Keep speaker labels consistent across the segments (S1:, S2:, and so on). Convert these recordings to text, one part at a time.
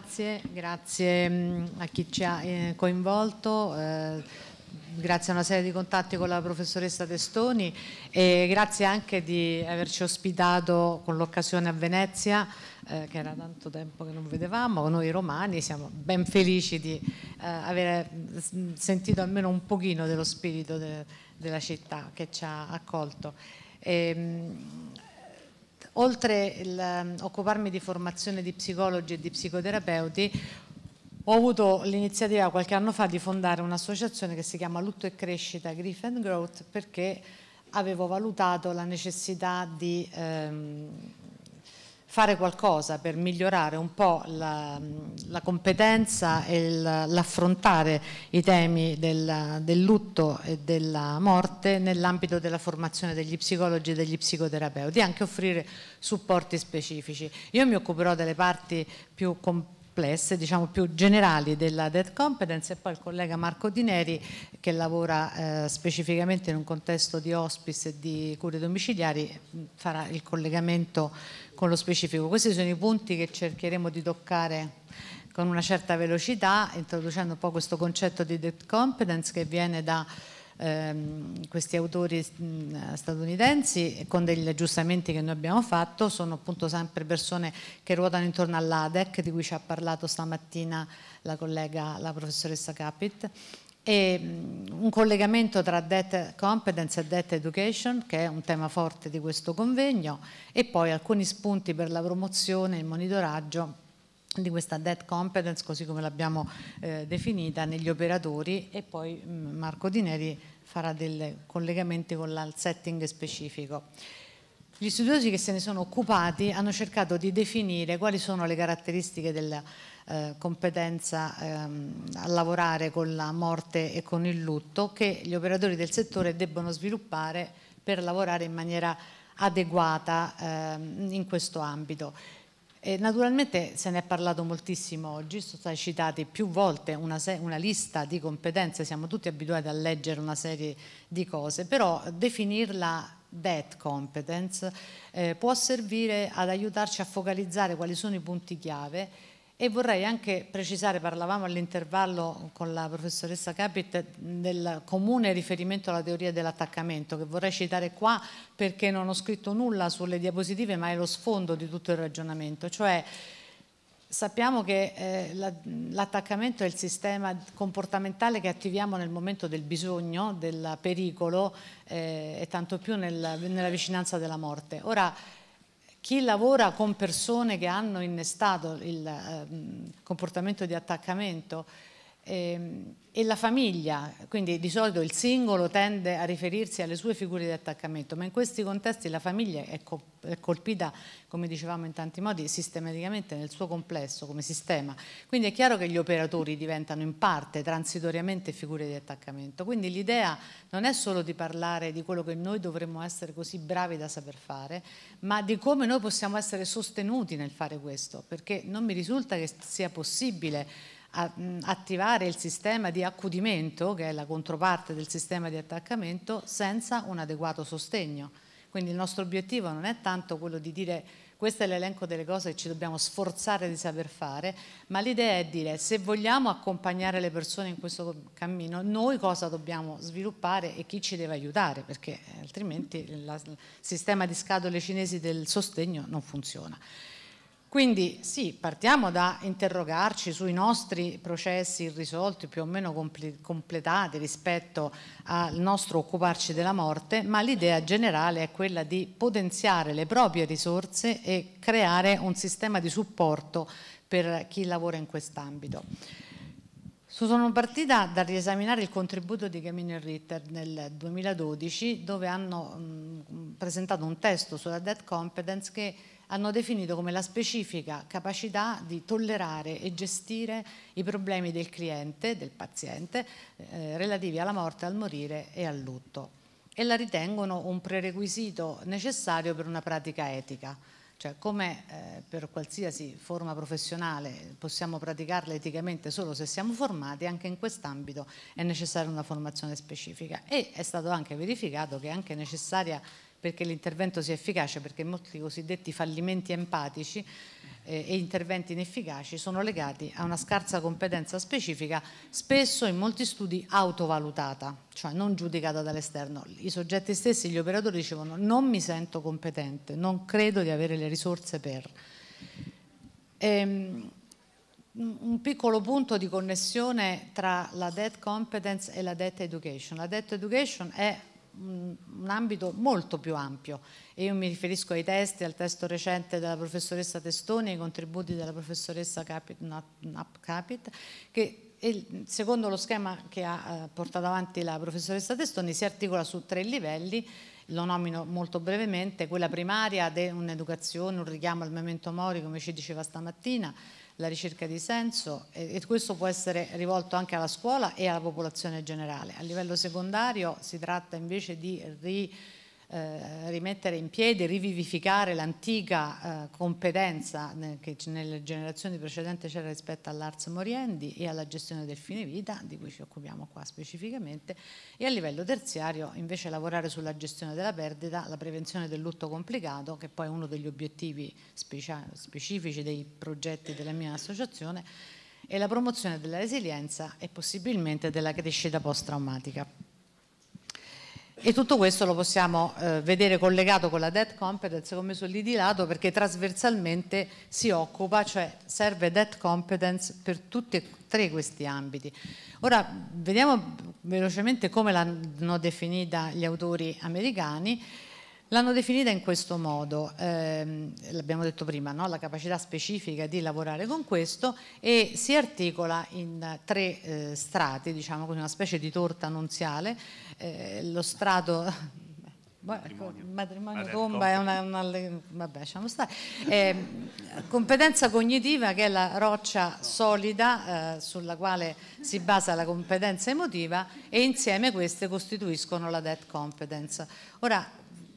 S1: Grazie, grazie mm, a chi ci ha eh, coinvolto. Eh, grazie a una serie di contatti con la professoressa Testoni e grazie anche di averci ospitato con l'occasione a Venezia eh, che era tanto tempo che non vedevamo, noi romani siamo ben felici di eh, aver mm, sentito almeno un pochino dello spirito de, della città che ci ha accolto. E, ehm, oltre il ehm, occuparmi di formazione di psicologi e di psicoterapeuti, ho avuto l'iniziativa qualche anno fa di fondare un'associazione che si chiama Lutto e Crescita Grief and Growth perché avevo valutato la necessità di ehm, fare qualcosa per migliorare un po' la, la competenza e l'affrontare i temi del, del, lutto e della morte nell'ambito della formazione degli psicologi e degli psicoterapeuti e anche offrire supporti specifici. Io mi occuperò delle parti più complesse diciamo più generali della dead competence e poi il collega Marco Di Neri che lavora eh, specificamente in un contesto di hospice e di cure domiciliari farà il collegamento con lo specifico. Questi sono i punti che cercheremo di toccare con una certa velocità, introducendo un po' questo concetto di debt competence che viene da ehm, questi autori statunitensi con degli aggiustamenti che noi abbiamo fatto, sono appunto sempre persone che ruotano intorno all'ADEC di cui ci ha parlato stamattina la collega, la professoressa Capit. E, un collegamento tra Debt Competence e Debt Education, che è un tema forte di questo convegno, e poi alcuni spunti per la promozione e il monitoraggio di questa debt competence così come l'abbiamo eh, definita negli operatori e poi mh, mm, Marco Di Neri farà dei collegamenti con il setting specifico. Gli studiosi che se ne sono occupati hanno cercato di definire quali sono le caratteristiche della, eh, competenza ehm, a lavorare con la morte e con il lutto che gli operatori del settore debbono sviluppare per lavorare in maniera adeguata ehm, in questo ambito. E naturalmente se ne è parlato moltissimo oggi, sono stati citati più volte una, una, lista di competenze, siamo tutti abituati a leggere una serie di cose, però definirla death competence eh, può servire ad aiutarci a focalizzare quali sono i punti chiave e vorrei anche precisare, parlavamo all'intervallo con la professoressa Capit del comune riferimento alla teoria dell'attaccamento che vorrei citare qua perché non ho scritto nulla sulle diapositive ma è lo sfondo di tutto il ragionamento, cioè sappiamo che eh, l'attaccamento è il sistema comportamentale che attiviamo nel momento del bisogno, del pericolo eh, e tanto più nel, nella vicinanza della morte. Ora, chi lavora con persone che hanno innestato il eh, comportamento di attaccamento Ehm, e, la famiglia, quindi di solito il singolo tende a riferirsi alle sue figure di attaccamento, ma in questi contesti la famiglia è, colpita, come dicevamo in tanti modi, sistematicamente nel suo complesso come sistema. Quindi è chiaro che gli operatori diventano in parte transitoriamente figure di attaccamento. Quindi l'idea non è solo di parlare di quello che noi dovremmo essere così bravi da saper fare, ma di come noi possiamo essere sostenuti nel fare questo, perché non mi risulta che sia possibile attivare il sistema di accudimento, che è la controparte del sistema di attaccamento, senza un adeguato sostegno. Quindi il nostro obiettivo non è tanto quello di dire questo è l'elenco delle cose che ci dobbiamo sforzare di saper fare, ma l'idea è dire se vogliamo accompagnare le persone in questo cammino, noi cosa dobbiamo sviluppare e chi ci deve aiutare, perché eh, altrimenti il sistema di scatole cinesi del sostegno non funziona. Quindi sì, partiamo da interrogarci sui nostri processi irrisolti, più o meno comple completati rispetto al nostro occuparci della morte, ma l'idea generale è quella di potenziare le proprie risorse e creare un sistema di supporto per chi lavora in quest'ambito. Sono partita dal riesaminare il contributo di Camino e Ritter nel 2012 dove hanno mh, presentato un testo sulla debt competence che hanno definito come la specifica capacità di tollerare e gestire i problemi del cliente, del paziente, eh, relativi alla morte, al morire e al lutto e la ritengono un prerequisito necessario per una pratica etica. Cioè, come eh, per qualsiasi forma professionale possiamo praticarla eticamente solo se siamo formati, anche in quest'ambito è necessaria una formazione specifica e è stato anche verificato che è anche necessaria perché l'intervento sia efficace, perché molti cosiddetti fallimenti empatici eh, e interventi inefficaci sono legati a una scarsa competenza specifica, spesso in molti studi autovalutata, cioè non giudicata dall'esterno. I soggetti stessi, gli operatori dicevano non mi sento competente, non credo di avere le risorse per... Ehm, un piccolo punto di connessione tra la debt competence e la debt education. La debt education è un ambito molto più ampio e io mi riferisco ai testi, al testo recente della professoressa Testoni, ai contributi della professoressa Capit, Nap Capit che secondo lo schema che ha eh, portato avanti la professoressa Testoni si articola su tre livelli lo nomino molto brevemente, quella primaria, un'educazione, un richiamo al memento mori, come ci diceva stamattina, la ricerca di senso e, e, questo può essere rivolto anche alla scuola e alla popolazione generale. A livello secondario si tratta invece di ri, eh, rimettere in piedi, rivivificare l'antica eh, competenza che nelle generazioni precedenti c'era rispetto all'Ars Moriendi e alla gestione del fine vita, di cui ci occupiamo qua specificamente, e a livello terziario invece lavorare sulla gestione della perdita, la prevenzione del lutto complicato, che poi è uno degli obiettivi specifici dei progetti della mia associazione, e la promozione della resilienza e possibilmente della crescita post-traumatica. E tutto questo lo possiamo eh, vedere collegato con la debt competence come lì di lato perché trasversalmente si occupa, cioè serve debt competence per tutti e tre questi ambiti. Ora vediamo velocemente come l'hanno definita gli autori americani L'hanno definita in questo modo, ehm, l'abbiamo detto prima, no? la capacità specifica di lavorare con questo e si articola in tre eh, strati, diciamo così, una specie di torta annunziale, eh, lo strato ecco, matrimonio, matrimonio tomba è una, una, vabbè, eh, competenza cognitiva che è la roccia solida eh, sulla quale si basa la competenza emotiva e insieme queste costituiscono la dead competence ora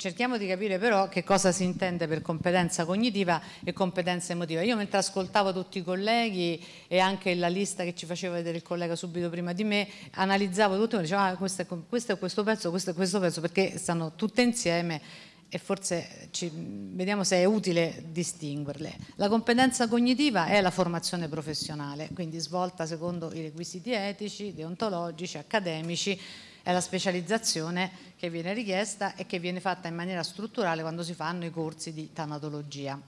S1: cerchiamo di capire però che cosa si intende per competenza cognitiva e competenza emotiva. Io mentre ascoltavo tutti i colleghi e anche la lista che ci faceva vedere il collega subito prima di me, analizzavo tutto e mi dicevo ah, questo, è, questo è questo pezzo, questo è questo pezzo, perché stanno tutte insieme e forse ci, vediamo se è utile distinguerle. La competenza cognitiva è la formazione professionale, quindi svolta secondo i requisiti etici, deontologici, accademici, è la specializzazione che viene richiesta e che viene fatta in maniera strutturale quando si fanno i corsi di tanatologia.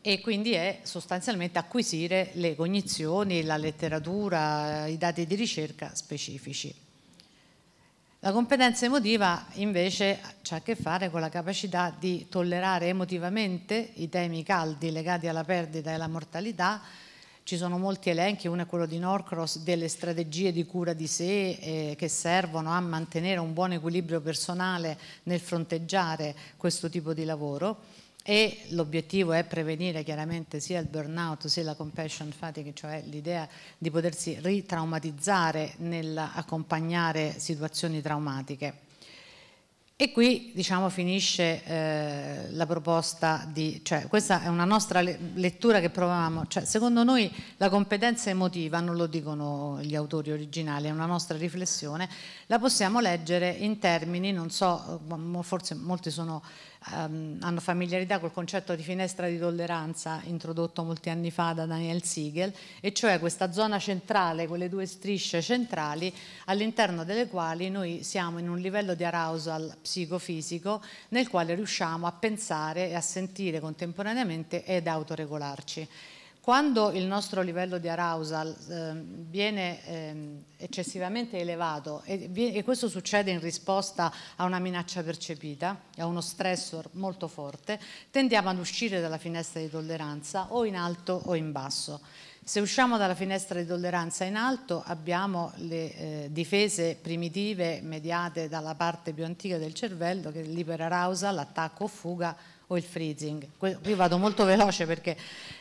S1: E quindi è sostanzialmente acquisire le cognizioni, la letteratura, eh, i dati di ricerca specifici. La competenza emotiva invece ha a che fare con la capacità di tollerare emotivamente i temi caldi legati alla perdita e alla mortalità, ci sono molti elenchi, uno è quello di Norcross, delle strategie di cura di sé eh, che servono a mantenere un buon equilibrio personale nel fronteggiare questo tipo di lavoro e l'obiettivo è prevenire chiaramente sia il burnout sia la compassion fatigue, cioè l'idea di potersi ritraumatizzare nell'accompagnare situazioni traumatiche. E qui diciamo, finisce eh, la proposta di, cioè, questa è una nostra lettura che provavamo, cioè, secondo noi la competenza emotiva, non lo dicono gli autori originali, è una nostra riflessione, la possiamo leggere in termini, non so, forse molti sono ehm, hanno familiarità col concetto di finestra di tolleranza introdotto molti anni fa da Daniel Siegel, e cioè questa zona centrale, quelle due strisce centrali all'interno delle quali noi siamo in un livello di arousal psicofisico nel quale riusciamo a pensare e a sentire contemporaneamente ed autoregolarci. Quando il nostro livello di arousal eh, viene eh, eccessivamente elevato e, e, questo succede in risposta a una minaccia percepita, a uno stressor molto forte, tendiamo ad uscire dalla finestra di tolleranza o in alto o in basso. Se usciamo dalla finestra di tolleranza in alto abbiamo le eh, difese primitive mediate dalla parte più antica del cervello che è l'iperarousal, l'attacco o fuga o il freezing. Io vado molto veloce perché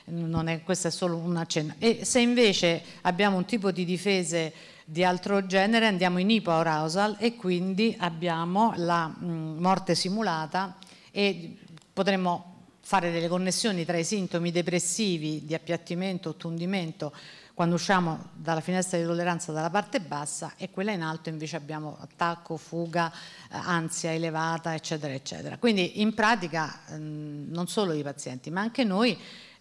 S1: mm, è, questo è solo un accenno. E se invece abbiamo un tipo di difese di altro genere andiamo in ipoarousal e quindi abbiamo la mm, morte simulata e potremmo fare delle connessioni tra i sintomi depressivi di appiattimento, o ottundimento, quando usciamo dalla finestra di tolleranza dalla parte bassa e quella in alto invece abbiamo attacco, fuga, eh, ansia elevata, eccetera, eccetera. Quindi in pratica mm, non solo i pazienti, ma anche noi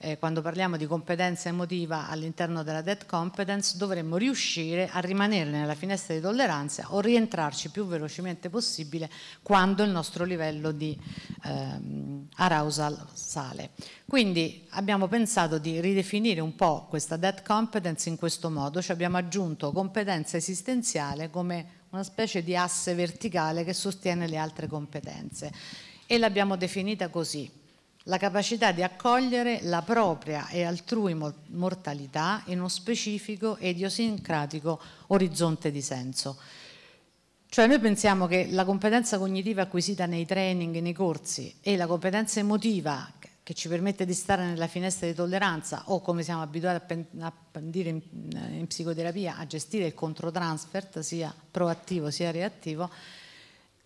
S1: eh, quando parliamo di competenza emotiva all'interno della debt competence, dovremmo riuscire a rimanere nella finestra di tolleranza o rientrarci più velocemente possibile quando il nostro livello di ehm, arousal sale. Quindi abbiamo pensato di ridefinire un po' questa debt competence in questo modo, cioè abbiamo aggiunto competenza esistenziale come una specie di asse verticale che sostiene le altre competenze e l'abbiamo definita così la capacità di accogliere la propria e altrui mortalità in uno specifico e idiosincratico orizzonte di senso. Cioè noi pensiamo che la competenza cognitiva acquisita nei training nei corsi e la competenza emotiva che ci permette di stare nella finestra di tolleranza o come siamo abituati a, dire in, in psicoterapia a gestire il controtransfert sia proattivo sia reattivo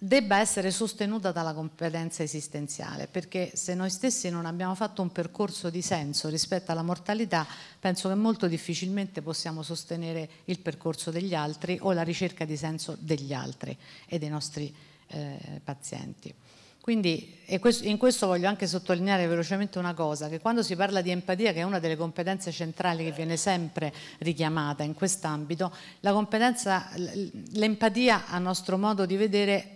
S1: debba essere sostenuta dalla competenza esistenziale, perché se noi stessi non abbiamo fatto un percorso di senso rispetto alla mortalità, penso che molto difficilmente possiamo sostenere il percorso degli altri o la ricerca di senso degli altri e dei nostri eh, pazienti. Quindi in questo voglio anche sottolineare velocemente una cosa, che quando si parla di empatia, che è una delle competenze centrali che viene sempre richiamata in quest'ambito, l'empatia a nostro modo di vedere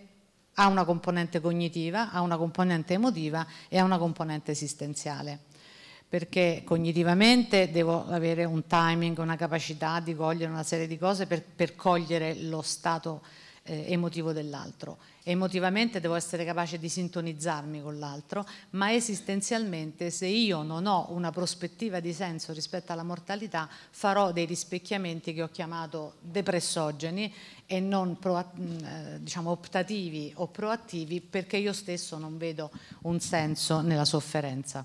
S1: ha una componente cognitiva, ha una componente emotiva e ha una componente esistenziale. Perché cognitivamente devo avere un timing, una capacità di cogliere una serie di cose per, per cogliere lo stato eh, emotivo dell'altro. Emotivamente devo essere capace di sintonizzarmi con l'altro, ma esistenzialmente se io non ho una prospettiva di senso rispetto alla mortalità farò dei rispecchiamenti che ho chiamato depressogeni e non pro, mm, eh, diciamo, optativi o proattivi perché io stesso non vedo un senso nella sofferenza.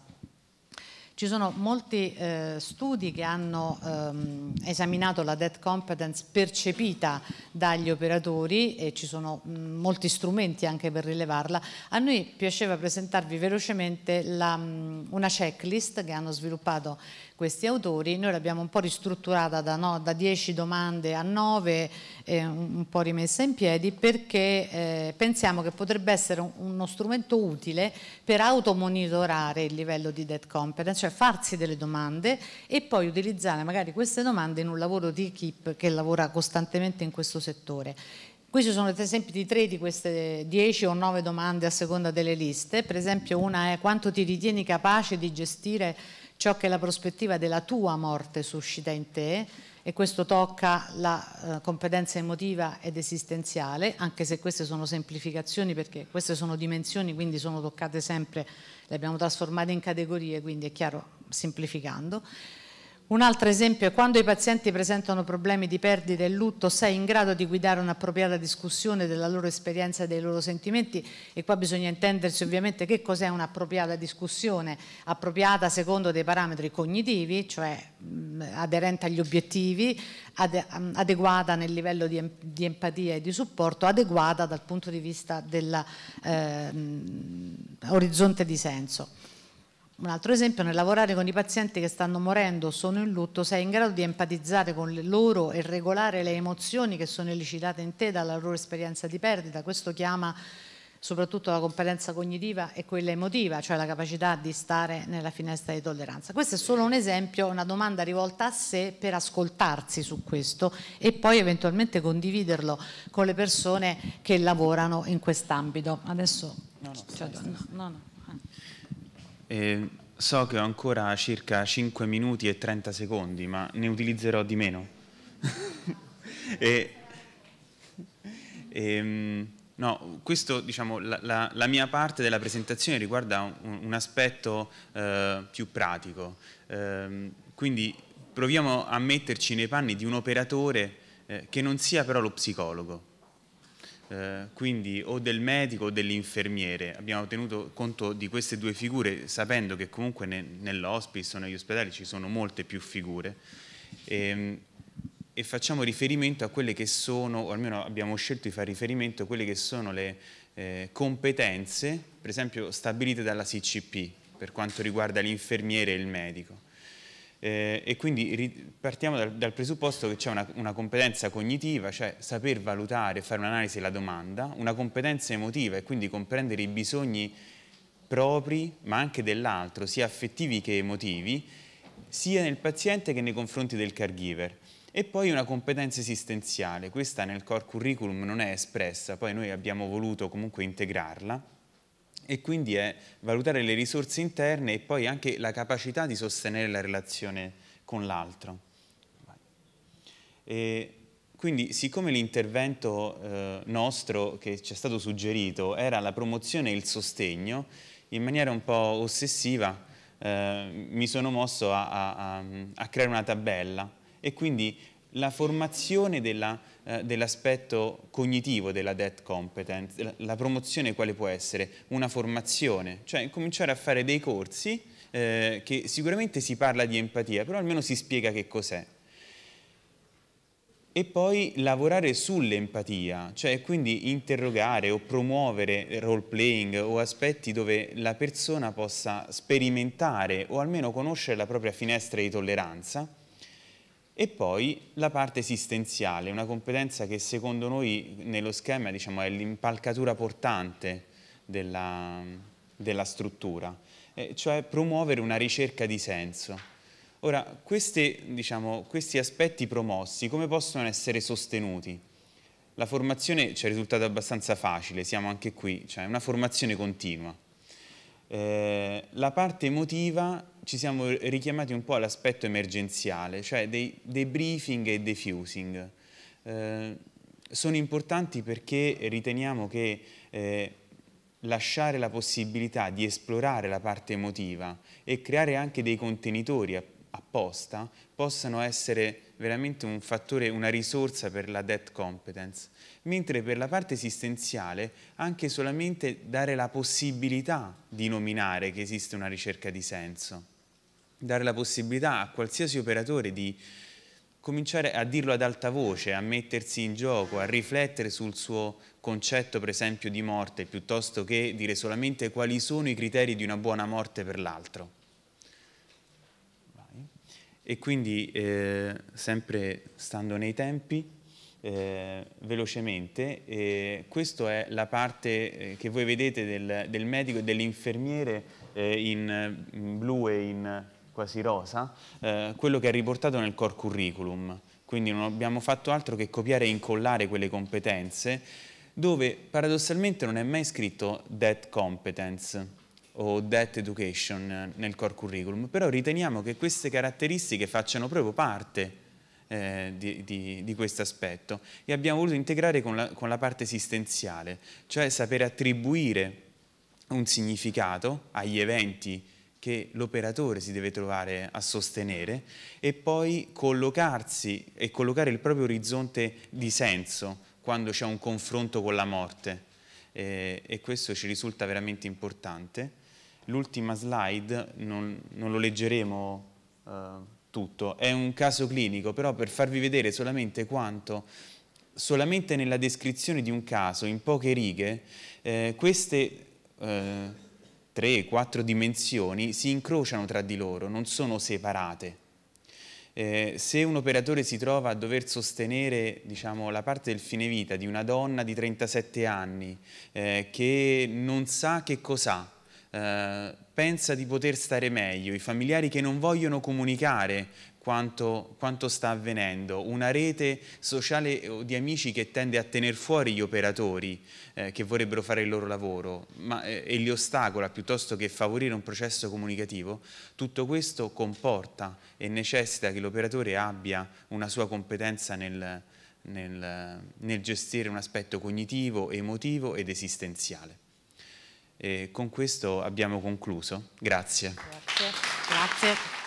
S1: Ci sono molti eh, studi che hanno ehm, esaminato la debt competence percepita dagli operatori e ci sono mh, mm, molti strumenti anche per rilevarla. A noi piaceva presentarvi velocemente la, mh, mm, una checklist che hanno sviluppato questi autori, noi l'abbiamo un po' ristrutturata da, no, domande a 9, eh, un, po' rimessa in piedi, perché eh, pensiamo che potrebbe essere un, uno strumento utile per automonitorare il livello di debt competence, cioè farsi delle domande e poi utilizzare magari queste domande in un lavoro di equip che lavora costantemente in questo settore. Qui ci sono esempi di tre di queste dieci o nove domande a seconda delle liste, per esempio una è quanto ti ritieni capace di gestire ciò che la prospettiva della tua morte suscita in te e questo tocca la eh, competenza emotiva ed esistenziale, anche se queste sono semplificazioni perché queste sono dimensioni, quindi sono toccate sempre, le abbiamo trasformate in categorie, quindi è chiaro, semplificando. Un altro esempio è quando i pazienti presentano problemi di perdita e lutto, sei in grado di guidare un'appropriata discussione della loro esperienza e dei loro sentimenti e qua bisogna intendersi ovviamente che cos'è un'appropriata discussione, appropriata secondo dei parametri cognitivi, cioè aderente agli obiettivi, adeguata nel livello di, di empatia e di supporto, adeguata dal punto di vista dell'orizzonte eh, di senso. Un altro esempio, nel lavorare con i pazienti che stanno morendo o sono in lutto, sei in grado di empatizzare con loro e regolare le emozioni che sono elicitate in te dalla loro esperienza di perdita. Questo chiama soprattutto la competenza cognitiva e quella emotiva, cioè la capacità di stare nella finestra di tolleranza. Questo è solo un esempio, una domanda rivolta a sé per ascoltarsi su questo e poi eventualmente condividerlo con le persone che lavorano in quest'ambito. Adesso... No, no, cioè, no, no. no. Eh.
S2: Eh, so che ho ancora circa 5 minuti e 30 secondi, ma ne utilizzerò di meno. e, e, ehm, no, questo, diciamo, la, la, la, mia parte della presentazione riguarda un, un aspetto eh, più pratico. Eh, quindi proviamo a metterci nei panni di un operatore eh, che non sia però lo psicologo. Eh, quindi o del medico o dell'infermiere. Abbiamo tenuto conto di queste due figure sapendo che comunque ne, nell'hospice o negli ospedali ci sono molte più figure e, ehm, e, facciamo riferimento a quelle che sono, o almeno abbiamo scelto di fare riferimento a quelle che sono le eh, competenze, per esempio stabilite dalla CCP per quanto riguarda l'infermiere e il medico. Eh, e quindi partiamo dal, dal presupposto che c'è una, una, competenza cognitiva, cioè saper valutare, fare un'analisi della domanda, una competenza emotiva e quindi comprendere i bisogni propri ma anche dell'altro, sia affettivi che emotivi, sia nel paziente che nei confronti del caregiver. E poi una competenza esistenziale, questa nel core curriculum non è espressa, poi noi abbiamo voluto comunque integrarla e quindi è valutare le risorse interne e poi anche la capacità di sostenere la relazione con l'altro. Quindi siccome l'intervento eh, nostro che ci è stato suggerito era la promozione e il sostegno, in maniera un po' ossessiva eh, mi sono mosso a, a, a, a creare una tabella e quindi la formazione della eh, dell'aspetto cognitivo della debt competence, la, la promozione quale può essere? Una formazione, cioè cominciare a fare dei corsi eh, che sicuramente si parla di empatia, però almeno si spiega che cos'è. E poi lavorare sull'empatia, cioè quindi interrogare o promuovere role playing o aspetti dove la persona possa sperimentare o almeno conoscere la propria finestra di tolleranza e poi la parte esistenziale, una competenza che secondo noi nello schema diciamo, è l'impalcatura portante della, della struttura, eh, cioè promuovere una ricerca di senso. Ora, queste, diciamo, questi aspetti promossi come possono essere sostenuti? La formazione ci è risultata abbastanza facile, siamo anche qui, cioè una formazione continua. Eh, la parte emotiva ci siamo richiamati un po' all'aspetto emergenziale, cioè dei debriefing e defusing. Eh, sono importanti perché riteniamo che eh, lasciare la possibilità di esplorare la parte emotiva e creare anche dei contenitori apposta possano essere veramente un fattore, una risorsa per la debt competence, mentre per la parte esistenziale anche solamente dare la possibilità di nominare che esiste una ricerca di senso, dare la possibilità a qualsiasi operatore di cominciare a dirlo ad alta voce, a mettersi in gioco, a riflettere sul suo concetto per esempio di morte, piuttosto che dire solamente quali sono i criteri di una buona morte per l'altro e quindi eh, sempre stando nei tempi eh, velocemente eh, questa è la parte eh, che voi vedete del, del medico e dell'infermiere eh, in, in, mm, blu e in quasi rosa eh, quello che è riportato nel core curriculum quindi non abbiamo fatto altro che copiare e incollare quelle competenze dove paradossalmente non è mai scritto that competence o debt education eh, nel core curriculum, però riteniamo che queste caratteristiche facciano proprio parte eh, di, di, di questo aspetto e abbiamo voluto integrare con la, con la parte esistenziale, cioè sapere attribuire un significato agli eventi che l'operatore si deve trovare a sostenere e poi collocarsi e collocare il proprio orizzonte di senso quando c'è un confronto con la morte eh, e questo ci risulta veramente importante l'ultima slide, non, non, lo leggeremo eh, tutto, è un caso clinico, però per farvi vedere solamente quanto, solamente nella descrizione di un caso, in poche righe, eh, queste eh, tre, quattro dimensioni si incrociano tra di loro, non sono separate. Eh, se un operatore si trova a dover sostenere diciamo, la parte del fine vita di una donna di 37 anni eh, che non sa che cos'ha, eh, pensa di poter stare meglio, i familiari che non vogliono comunicare quanto, quanto, sta avvenendo, una rete sociale eh, di amici che tende a tenere fuori gli operatori eh, che vorrebbero fare il loro lavoro ma, eh, e li ostacola piuttosto che favorire un processo comunicativo, tutto questo comporta e necessita che l'operatore abbia una sua competenza nel, nel, nel gestire un aspetto cognitivo, emotivo ed esistenziale. E con questo abbiamo concluso. Grazie.
S1: Grazie. Grazie.